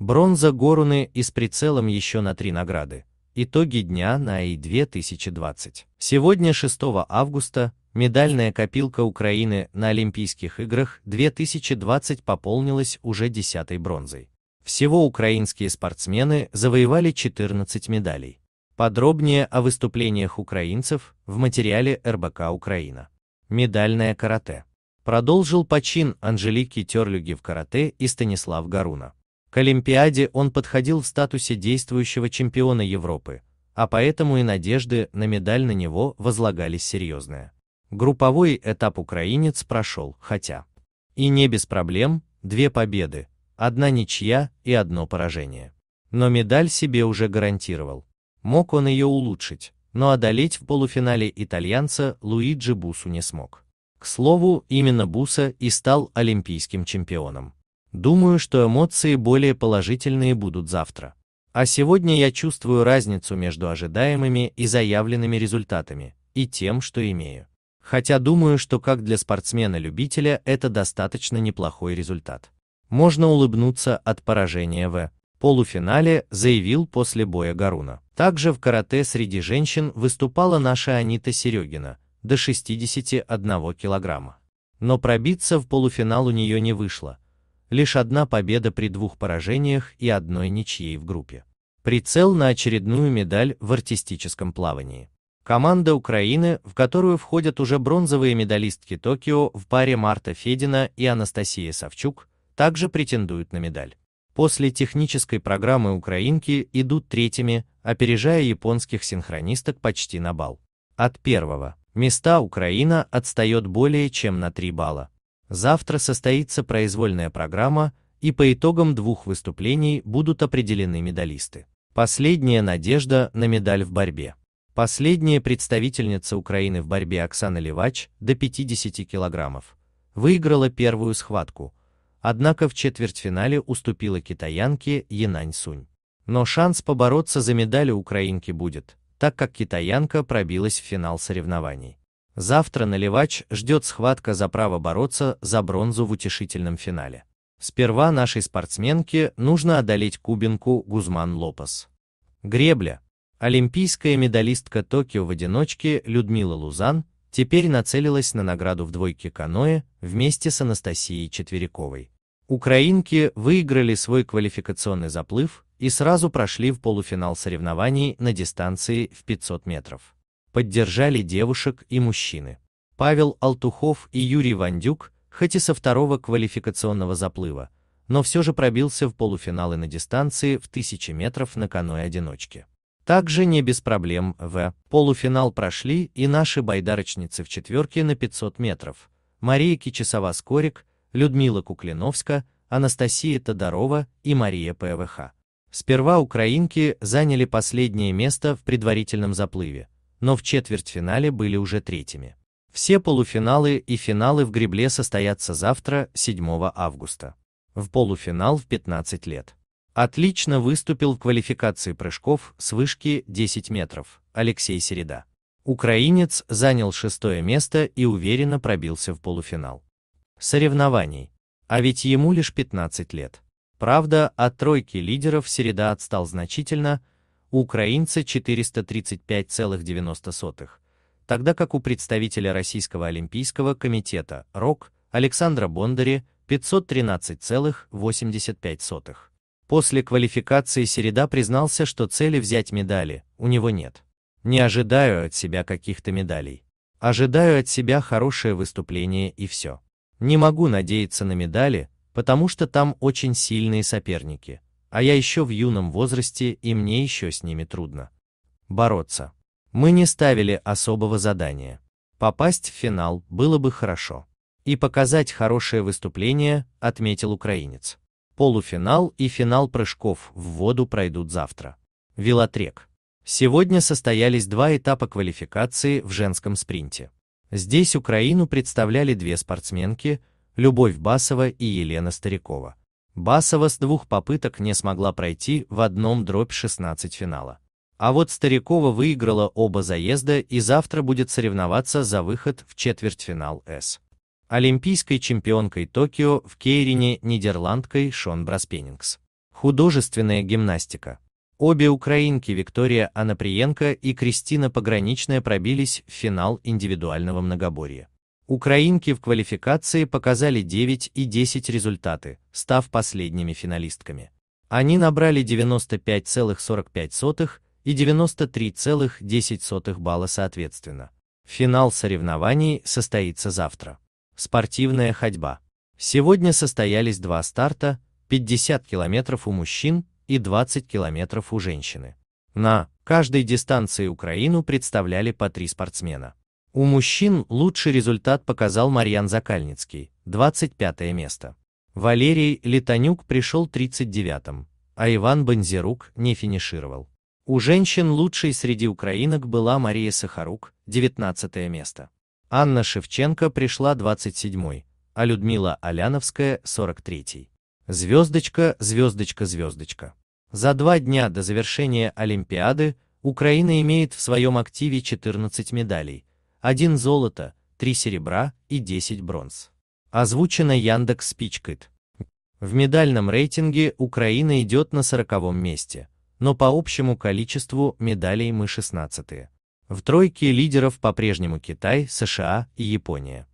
Бронза Горуны и с прицелом еще на три награды. Итоги дня на АИ-2020. Сегодня, 6 августа, медальная копилка Украины на Олимпийских играх 2020 пополнилась уже 10 бронзой. Всего украинские спортсмены завоевали 14 медалей. Подробнее о выступлениях украинцев в материале РБК «Украина». Медальное карате. Продолжил почин Анжелики Терлюги в карате и Станислав Гаруна. К Олимпиаде он подходил в статусе действующего чемпиона Европы, а поэтому и надежды на медаль на него возлагались серьезные. Групповой этап украинец прошел, хотя и не без проблем, две победы, одна ничья и одно поражение. Но медаль себе уже гарантировал. Мог он ее улучшить, но одолеть в полуфинале итальянца Луиджи Бусу не смог. К слову, именно Буса и стал олимпийским чемпионом. Думаю, что эмоции более положительные будут завтра. А сегодня я чувствую разницу между ожидаемыми и заявленными результатами, и тем, что имею. Хотя думаю, что как для спортсмена-любителя это достаточно неплохой результат. Можно улыбнуться от поражения в полуфинале, заявил после боя Гаруна. Также в карате среди женщин выступала наша Анита Серегина, до 61 килограмма. Но пробиться в полуфинал у нее не вышло – лишь одна победа при двух поражениях и одной ничьей в группе. Прицел на очередную медаль в артистическом плавании. Команда Украины, в которую входят уже бронзовые медалистки Токио в паре Марта Федина и Анастасия Савчук, также претендуют на медаль. После технической программы украинки идут третьими, опережая японских синхронисток почти на бал. От первого места Украина отстает более чем на 3 балла. Завтра состоится произвольная программа, и по итогам двух выступлений будут определены медалисты. Последняя надежда на медаль в борьбе. Последняя представительница Украины в борьбе Оксана Левач до 50 килограммов выиграла первую схватку, однако в четвертьфинале уступила китаянке Янань Сунь. Но шанс побороться за медали украинки будет, так как китаянка пробилась в финал соревнований. Завтра Наливач ждет схватка за право бороться за бронзу в утешительном финале. Сперва нашей спортсменке нужно одолеть кубинку Гузман Лопес. Гребля. Олимпийская медалистка Токио в одиночке Людмила Лузан теперь нацелилась на награду в двойке каноэ вместе с Анастасией Четвериковой. Украинки выиграли свой квалификационный заплыв и сразу прошли в полуфинал соревнований на дистанции в 500 метров поддержали девушек и мужчины. Павел Алтухов и Юрий Вандюк, хоть и со второго квалификационного заплыва, но все же пробился в полуфиналы на дистанции в 1000 метров на каноэ-одиночке. Также не без проблем в полуфинал прошли и наши байдарочницы в четверке на 500 метров. Мария Кичесова-Скорик, Людмила Куклиновска, Анастасия Тодорова и Мария ПВХ. Сперва украинки заняли последнее место в предварительном заплыве, но в четвертьфинале были уже третьими. Все полуфиналы и финалы в гребле состоятся завтра, 7 августа. В полуфинал в 15 лет. Отлично выступил в квалификации прыжков с вышки 10 метров, Алексей Середа. Украинец занял шестое место и уверенно пробился в полуфинал. Соревнований. А ведь ему лишь 15 лет. Правда, от тройки лидеров Середа отстал значительно, у украинца 435,90, тогда как у представителя Российского олимпийского комитета РОК Александра Бондари 513,85. После квалификации Середа признался, что цели взять медали у него нет. Не ожидаю от себя каких-то медалей. Ожидаю от себя хорошее выступление и все. Не могу надеяться на медали, потому что там очень сильные соперники а я еще в юном возрасте и мне еще с ними трудно. Бороться. Мы не ставили особого задания. Попасть в финал было бы хорошо. И показать хорошее выступление, отметил украинец. Полуфинал и финал прыжков в воду пройдут завтра. Велотрек. Сегодня состоялись два этапа квалификации в женском спринте. Здесь Украину представляли две спортсменки, Любовь Басова и Елена Старикова. Басова с двух попыток не смогла пройти в одном дробь 16 финала. А вот Старикова выиграла оба заезда и завтра будет соревноваться за выход в четвертьфинал С. Олимпийской чемпионкой Токио в Кейрине нидерландкой Шон Браспенингс. Художественная гимнастика. Обе украинки Виктория Анаприенко и Кристина Пограничная пробились в финал индивидуального многоборья. Украинки в квалификации показали 9 и 10 результаты, став последними финалистками. Они набрали 95,45 и 93,10 балла соответственно. Финал соревнований состоится завтра. Спортивная ходьба. Сегодня состоялись два старта, 50 километров у мужчин и 20 километров у женщины. На каждой дистанции Украину представляли по три спортсмена. У мужчин лучший результат показал Марьян Закальницкий, 25 место. Валерий Литанюк пришел 39-м, а Иван Бонзерук не финишировал. У женщин лучшей среди украинок была Мария Сахарук, 19 место. Анна Шевченко пришла 27-й, а Людмила Аляновская 43-й. Звездочка, звездочка, звездочка. За два дня до завершения Олимпиады Украина имеет в своем активе 14 медалей, 1 золото, 3 серебра и 10 бронз. Озвучено Яндекс Спичкит. В медальном рейтинге Украина идет на 40 месте, но по общему количеству медалей мы 16 -е. В тройке лидеров по-прежнему Китай, США и Япония.